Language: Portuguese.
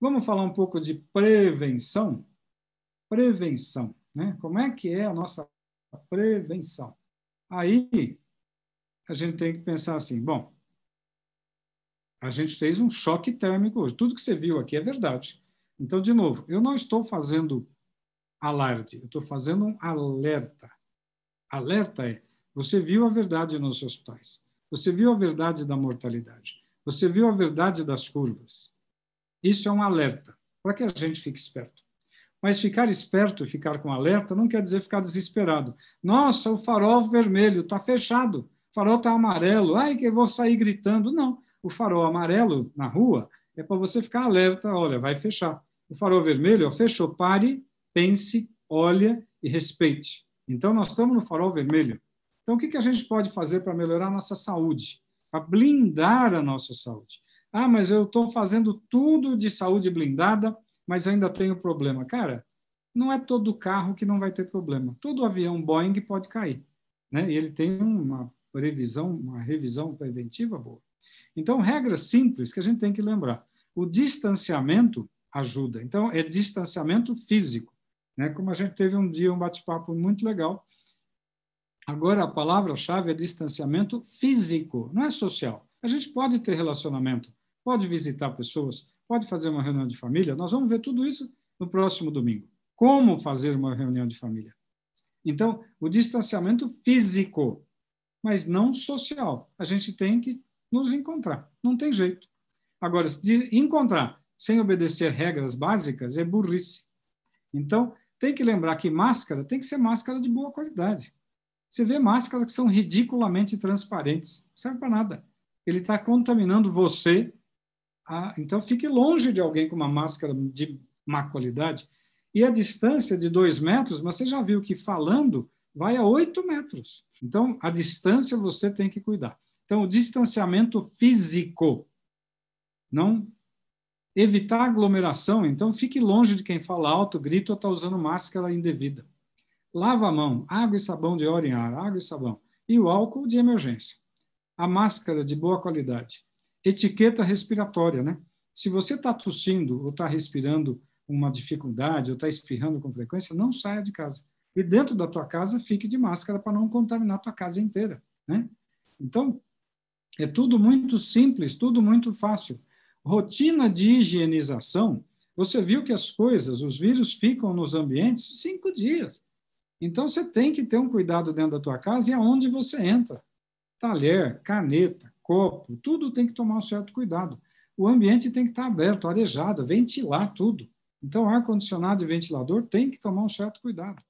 Vamos falar um pouco de prevenção? Prevenção, né? Como é que é a nossa prevenção? Aí a gente tem que pensar assim, bom, a gente fez um choque térmico hoje. Tudo que você viu aqui é verdade. Então, de novo, eu não estou fazendo alarde, eu estou fazendo um alerta. Alerta é: você viu a verdade nos hospitais, você viu a verdade da mortalidade, você viu a verdade das curvas, isso é um alerta, para que a gente fique esperto. Mas ficar esperto e ficar com alerta não quer dizer ficar desesperado. Nossa, o farol vermelho está fechado, o farol está amarelo, ai que eu vou sair gritando. Não, o farol amarelo na rua é para você ficar alerta, olha, vai fechar. O farol vermelho, ó, fechou, pare, pense, olha e respeite. Então, nós estamos no farol vermelho. Então, o que, que a gente pode fazer para melhorar a nossa saúde? Para blindar a nossa saúde? Ah, mas eu estou fazendo tudo de saúde blindada, mas ainda tenho problema. Cara, não é todo carro que não vai ter problema. Todo avião Boeing pode cair. Né? E ele tem uma previsão, uma revisão preventiva boa. Então, regras simples que a gente tem que lembrar. O distanciamento ajuda. Então, é distanciamento físico. Né? Como a gente teve um dia um bate-papo muito legal. Agora, a palavra-chave é distanciamento físico, não é social. A gente pode ter relacionamento, pode visitar pessoas, pode fazer uma reunião de família. Nós vamos ver tudo isso no próximo domingo. Como fazer uma reunião de família? Então, o distanciamento físico, mas não social. A gente tem que nos encontrar, não tem jeito. Agora, encontrar sem obedecer regras básicas é burrice. Então, tem que lembrar que máscara tem que ser máscara de boa qualidade. Você vê máscaras que são ridiculamente transparentes, não serve para nada. Ele está contaminando você ah, então fique longe de alguém com uma máscara de má qualidade. E a distância de dois metros, mas você já viu que falando vai a oito metros. Então, a distância você tem que cuidar. Então, o distanciamento físico, não evitar aglomeração, então fique longe de quem fala alto, grita ou está usando máscara indevida. Lava a mão, água e sabão de hora em hora, água e sabão. E o álcool de emergência. A máscara de boa qualidade etiqueta respiratória, né? Se você está tossindo ou está respirando uma dificuldade ou está espirrando com frequência, não saia de casa. E dentro da tua casa, fique de máscara para não contaminar a tua casa inteira, né? Então, é tudo muito simples, tudo muito fácil. Rotina de higienização, você viu que as coisas, os vírus ficam nos ambientes cinco dias. Então, você tem que ter um cuidado dentro da tua casa e aonde você entra. Talher, caneta, copo, tudo tem que tomar um certo cuidado. O ambiente tem que estar aberto, arejado, ventilar tudo. Então, ar-condicionado e ventilador tem que tomar um certo cuidado.